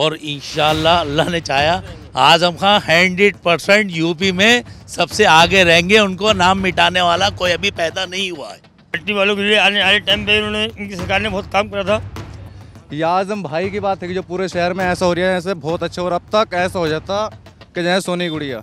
और इन अल्लाह ने चाहा Azam Khan Khan hundred percent UP में सबसे आगे रहेंगे उनको नाम मिटाने वाला कोई अभी पैदा नहीं हुआ है पार्टी वालों के लिए आने वाले टाइम पे उन्होंने इनकी सरकार ने बहुत काम करा था ये आजम भाई की बात है कि जो पूरे शहर में ऐसा हो रहा है ऐसे बहुत अच्छा और अब तक ऐसा हो जाता कि जैसे सोनी गुड़िया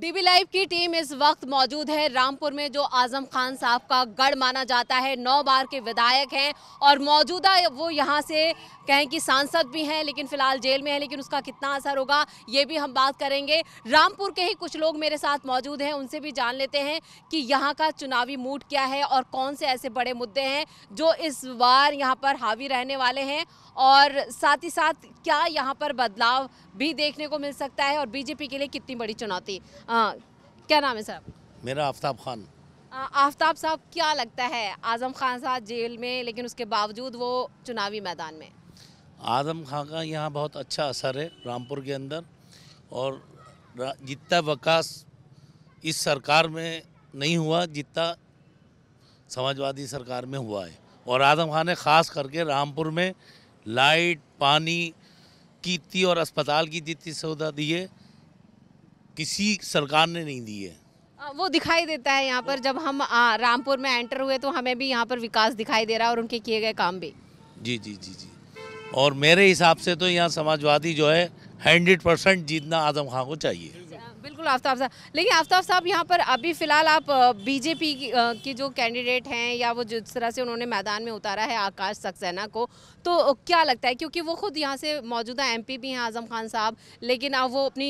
डीबी लाइव की टीम इस वक्त मौजूद है रामपुर में जो आजम खान साहब का गढ़ माना जाता है नौ बार के विधायक हैं और मौजूदा वो यहाँ से कहें कि सांसद भी हैं लेकिन फिलहाल जेल में है लेकिन उसका कितना असर होगा ये भी हम बात करेंगे रामपुर के ही कुछ लोग मेरे साथ मौजूद हैं उनसे भी जान लेते हैं कि यहाँ का चुनावी मूड क्या है और कौन से ऐसे बड़े मुद्दे हैं जो इस बार यहाँ पर हावी रहने वाले हैं और साथ ही साथ क्या यहाँ पर बदलाव भी देखने को मिल सकता है और बीजेपी के लिए कितनी बड़ी चुनौती आ, हाँ, क्या नाम है सर मेरा आफ्ताब खान आफ्ताब साहब क्या लगता है आज़म खान साहब जेल में लेकिन उसके बावजूद वो चुनावी मैदान में आज़म खान का यहाँ बहुत अच्छा असर है रामपुर के अंदर और जितना वकास इस सरकार में नहीं हुआ जितना समाजवादी सरकार में हुआ है और आज़म खान ने ख़ास करके रामपुर में लाइट पानी की और अस्पताल की जितनी सुविधा दी है किसी सरकार ने नहीं दी है वो दिखाई देता है यहाँ पर जब हम रामपुर में एंटर हुए तो हमें भी यहाँ पर विकास दिखाई दे रहा है और उनके किए गए काम भी जी जी जी जी और मेरे हिसाब से तो यहाँ समाजवादी जो है हंड्रेड परसेंट जीतना आजम खां को चाहिए बिल्कुल आफ्ताब साहब लेकिन आफ्ताब साहब यहाँ पर अभी फ़िलहाल आप बीजेपी की, की जो कैंडिडेट हैं या वो जिस तरह से उन्होंने मैदान में उतारा है आकाश सक्सेना को तो क्या लगता है क्योंकि वो खुद यहाँ से मौजूदा एमपी भी हैं आज़म खान साहब लेकिन अब वो अपनी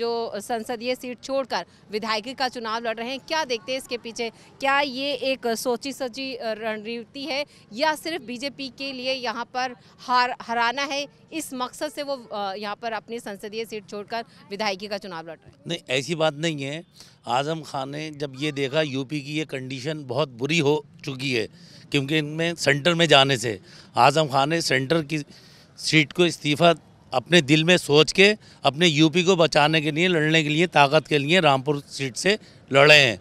जो संसदीय सीट छोड़कर विधायकी का चुनाव लड़ रहे हैं क्या देखते हैं इसके पीछे क्या ये एक सोची सची रणनीति है या सिर्फ बीजेपी के लिए यहाँ पर हार हराना है इस मकसद से वो यहाँ पर अपनी संसदीय सीट छोड़कर विधायकी का चुनाव लड़ रहे हैं नहीं ऐसी बात नहीं है आज़म खान ने जब ये देखा यूपी की ये कंडीशन बहुत बुरी हो चुकी है क्योंकि इनमें सेंटर में जाने से आज़म खान ने सेंटर की सीट को इस्तीफ़ा अपने दिल में सोच के अपने यूपी को बचाने के लिए लड़ने के लिए ताकत के लिए रामपुर सीट से लड़े हैं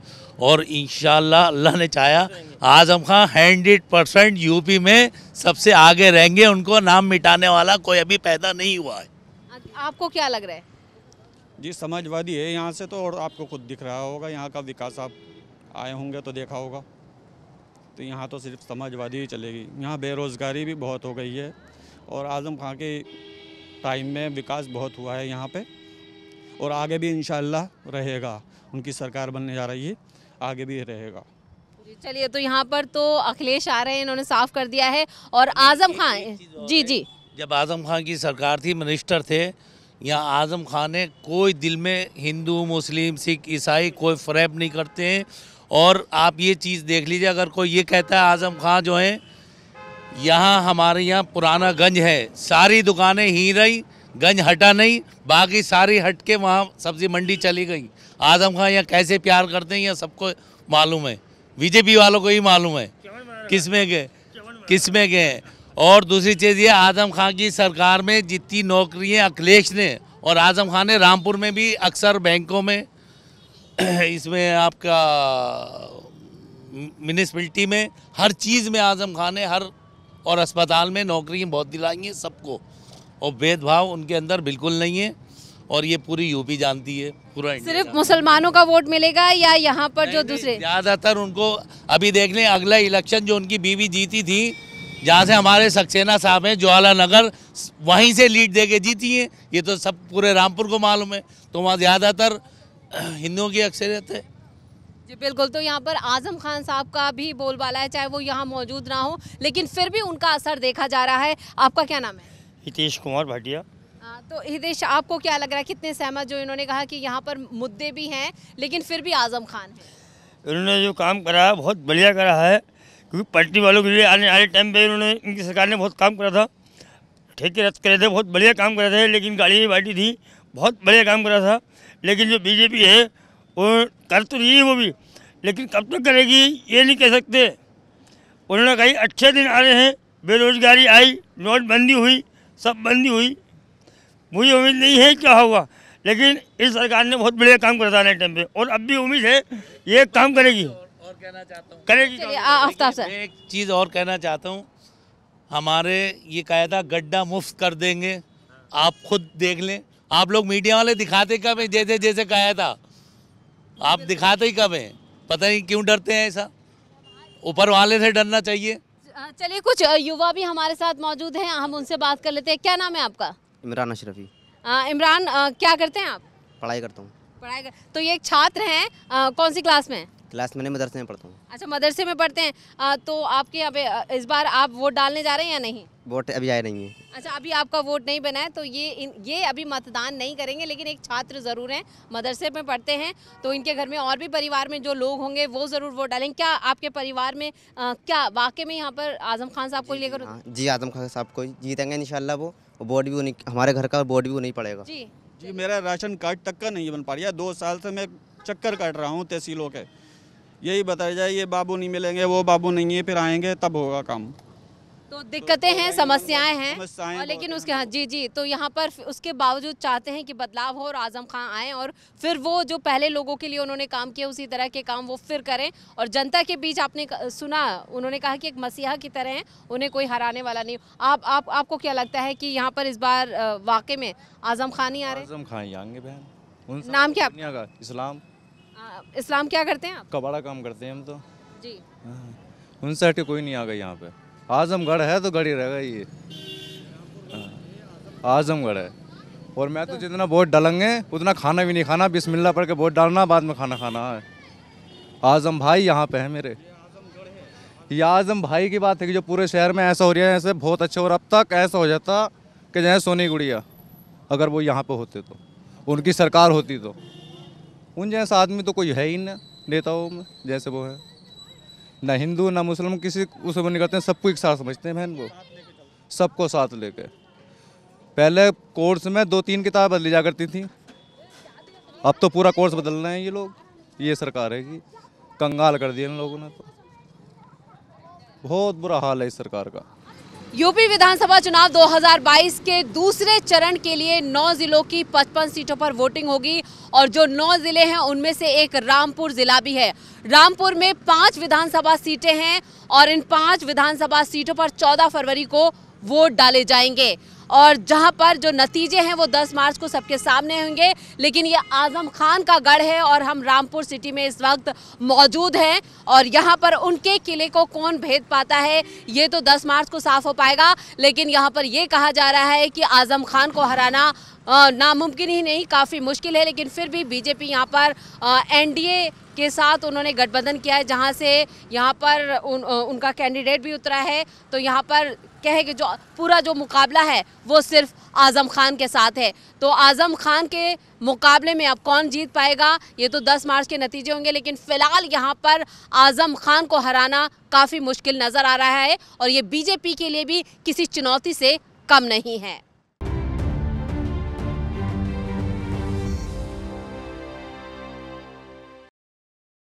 और इन अल्लाह ने चाहा Azam Khan hundred percent UP में सबसे आगे रहेंगे उनको नाम मिटाने वाला कोई अभी पैदा नहीं हुआ है आपको क्या लग रहा है जी समाजवादी है यहाँ से तो और आपको खुद दिख रहा होगा यहाँ का विकास आप आए होंगे तो देखा होगा तो यहाँ तो सिर्फ समाजवादी ही चलेगी यहाँ बेरोज़गारी भी बहुत हो गई है और आज़म खां के टाइम में विकास बहुत हुआ है यहाँ पे और आगे भी इन रहेगा उनकी सरकार बनने जा रही है आगे भी रहेगा चलिए तो यहाँ पर तो अखिलेश आ रहे हैं इन्होंने साफ कर दिया है और आजम खान जी जी जब आजम खान की सरकार थी मिनिस्टर थे यहाँ आजम खान ने कोई दिल में हिंदू मुस्लिम सिख ईसाई कोई फ्रैप नहीं करते हैं और आप ये चीज़ देख लीजिए अगर कोई ये कहता है आज़म खां जो हैं यहाँ हमारे यहाँ पुराना गंज है सारी दुकानें ही रही गंज हटा नहीं बाकी सारी हट के वहाँ सब्ज़ी मंडी चली गई आज़म खां यहाँ कैसे प्यार करते हैं यह सबको मालूम है बीजेपी वालों को ही मालूम है किस में गए किस में गए और दूसरी चीज़ ये आज़म खां की सरकार में जितनी नौकरियाँ अखिलेश ने और आज़म खां ने रामपुर में भी अक्सर बैंकों में इसमें आपका म्यूनसपलिटी में हर चीज़ में आज़म खान ने हर और अस्पताल में नौकरी बहुत दिलाई हैं सबको और भेदभाव उनके अंदर बिल्कुल नहीं है और ये पूरी यूपी जानती है पूरा सिर्फ मुसलमानों का वोट मिलेगा या यहाँ पर जो दूसरे ज़्यादातर उनको अभी देख लें अगला इलेक्शन जो उनकी बीवी जीती थी जहाँ से हमारे सक्सेना साहब हैं ज्वाला नगर वहीं से लीड दे के जीती हैं ये तो सब पूरे रामपुर को मालूम है तो वहाँ ज़्यादातर हिंदुओं की अक्सरियत है जी बिल्कुल तो यहाँ पर आजम खान साहब का भी बोलबाला है चाहे वो यहाँ मौजूद ना हो लेकिन फिर भी उनका असर देखा जा रहा है आपका क्या नाम है हितेश कुमार भाटिया तो हितेश आपको क्या लग रहा है कितने सहमत जो इन्होंने कहा कि यहाँ पर मुद्दे भी हैं लेकिन फिर भी आजम खान है इन्होंने जो काम करा है बहुत बढ़िया करा है क्योंकि पार्टी वालों के लिए आने वाले टाइम पर इन्होंने इनकी सरकार ने बहुत काम करा था ठेके रद्द करे थे बहुत बढ़िया काम करे थे लेकिन गाड़ी बाटी थी बहुत बढ़िया काम करा था लेकिन जो बीजेपी है वो कर तो रही है वो भी लेकिन कब तक तो करेगी ये नहीं कह सकते उन्होंने कही अच्छे दिन आ रहे हैं बेरोजगारी आई नोटबंदी हुई सब बंदी हुई मुझे उम्मीद नहीं है क्या होगा लेकिन इस सरकार ने बहुत बढ़िया काम करता है टाइम पे और अब भी उम्मीद है ये काम करेगी और कहना चाहता हूँ करेगी एक चीज़ और कहना चाहता हूँ हमारे ये कायदा गड्ढा मुफ्त कर देंगे आप खुद देख लें आप लोग मीडिया वाले दिखाते कब है जैसे जैसे कहा था आप दिखाते ही कब है पता नहीं क्यों डरते हैं ऐसा ऊपर वाले से डरना चाहिए हाँ, चलिए कुछ युवा भी हमारे साथ मौजूद हैं हम उनसे बात कर लेते हैं क्या नाम है आपका इमरान अशरफी इमरान क्या करते हैं आप पढ़ाई करता हूँ पढ़ाई कर तो ये एक छात्र हैं कौन सी क्लास में क्लास मैंने मदरसे में पढ़ता हूँ अच्छा मदरसे में पढ़ते हैं आ, तो आपके यहाँ इस बार आप वोट डालने जा रहे हैं या नहीं वोट अभी आए नहीं है अच्छा अभी आपका वोट नहीं बना है तो ये इन, ये अभी मतदान नहीं करेंगे लेकिन एक छात्र ज़रूर हैं मदरसे में पढ़ते हैं तो इनके घर में और भी परिवार में जो लोग होंगे वो ज़रूर वोट डालेंगे क्या आपके परिवार में आ, क्या वाकई में यहाँ पर आजम खान साहब को लेकर हाँ, जी आजम खान साहब को जीतेंगे इन वो वोट भी हमारे घर का वोट भी नहीं पड़ेगा जी जी मेरा राशन कार्ड तक का नहीं बन पा रहा दो साल से मैं चक्कर काट रहा हूँ तहसीलों के यही बताया जाए ये बाबू नहीं मिलेंगे वो बाबू नहीं है फिर आएंगे तब होगा काम तो दिक्कतें हैं समस्याएं हैं लेकिन उसके हाँ जी जी तो यहाँ पर उसके बावजूद चाहते हैं कि बदलाव हो और आजम खान आए और फिर वो जो पहले लोगों के लिए उन्होंने काम किया उसी तरह के काम वो फिर करें और जनता के बीच आपने सुना उन्होंने कहा कि एक मसीहा की तरह हैं उन्हें कोई हराने वाला नहीं आप आप आपको क्या लगता है कि यहाँ पर इस बार वाकई में आजम खान ही आ रहे आजम खान ही आएंगे बहन नाम क्या इस्लाम इस्लाम क्या करते हैं आप कबाड़ा काम करते हैं हम तो जी हाँ। उनसे हटे कोई नहीं आ गई यहाँ पे आजमगढ़ है तो गढ़ी रहेगा ये हाँ। आजमगढ़ है और मैं तो, तो- जितना वोट डालेंगे उतना खाना भी नहीं खाना बिस्मिल्लाह पढ़ के वोट डालना बाद में खाना खाना है आजम भाई यहाँ पे है मेरे ये आजम भाई की बात है कि जो पूरे शहर में ऐसा हो रहा है ऐसे बहुत अच्छे और अब तक ऐसा हो जाता कि जैसे सोनी गुड़िया अगर वो यहाँ पे होते तो उनकी सरकार होती तो उन जैसा आदमी तो कोई है ही ना नेताओं में जैसे वो है ना हिंदू ना मुस्लिम किसी उसे वो नहीं करते हैं सबको एक साथ समझते हैं बहन वो सबको साथ लेके पहले कोर्स में दो तीन किताब बदली जा करती थी अब तो पूरा कोर्स बदल रहे हैं ये लोग ये सरकार है कि कंगाल कर दिए इन लोगों ने तो बहुत बुरा हाल है इस सरकार का यूपी विधानसभा चुनाव 2022 के दूसरे चरण के लिए नौ जिलों की 55 सीटों पर वोटिंग होगी और जो नौ जिले हैं उनमें से एक रामपुर जिला भी है रामपुर में पांच विधानसभा सीटें हैं और इन पांच विधानसभा सीटों पर 14 फरवरी को वोट डाले जाएंगे और जहां पर जो नतीजे हैं वो 10 मार्च को सबके सामने होंगे लेकिन ये आजम खान का गढ़ है और हम रामपुर सिटी में इस वक्त मौजूद हैं और यहाँ पर उनके किले को कौन भेद पाता है ये तो 10 मार्च को साफ हो पाएगा लेकिन यहाँ पर ये कहा जा रहा है कि आजम खान को हराना नामुमकिन ही नहीं काफ़ी मुश्किल है लेकिन फिर भी बीजेपी यहाँ पर एन के साथ उन्होंने गठबंधन किया है जहाँ से यहाँ पर उन, उनका कैंडिडेट भी उतरा है तो यहाँ पर कहे कि जो पूरा जो मुकाबला है वो सिर्फ आज़म खान के साथ है तो आज़म खान के मुकाबले में अब कौन जीत पाएगा ये तो 10 मार्च के नतीजे होंगे लेकिन फ़िलहाल यहाँ पर आज़म खान को हराना काफ़ी मुश्किल नज़र आ रहा है और ये बीजेपी के लिए भी किसी चुनौती से कम नहीं है